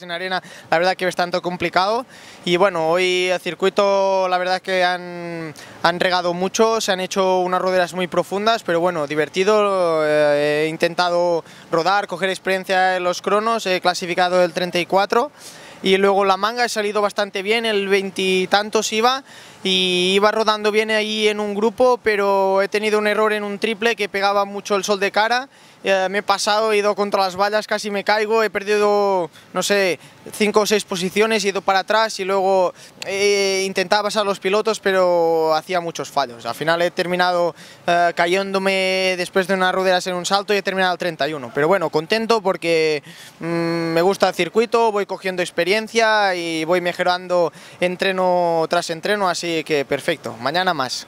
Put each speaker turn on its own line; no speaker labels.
en arena, la verdad que es tanto complicado y bueno, hoy el circuito la verdad que han, han regado mucho, se han hecho unas roderas muy profundas, pero bueno, divertido, eh, he intentado rodar, coger experiencia en los cronos, he clasificado el 34 y luego la manga he salido bastante bien, el veintitantos iba y iba rodando bien ahí en un grupo, pero he tenido un error en un triple que pegaba mucho el sol de cara, eh, me he pasado, he ido contra las vallas, casi me caigo, he perdido, no sé, cinco o seis posiciones, he ido para atrás y luego eh, intentaba pasar los pilotos, pero hacía muchos fallos. Al final he terminado eh, cayéndome después de unas ruedas en un salto y he terminado el 31. Pero bueno, contento porque mm, me gusta el circuito, voy cogiendo experiencia y voy mejorando entreno tras entreno, así que perfecto. Mañana más.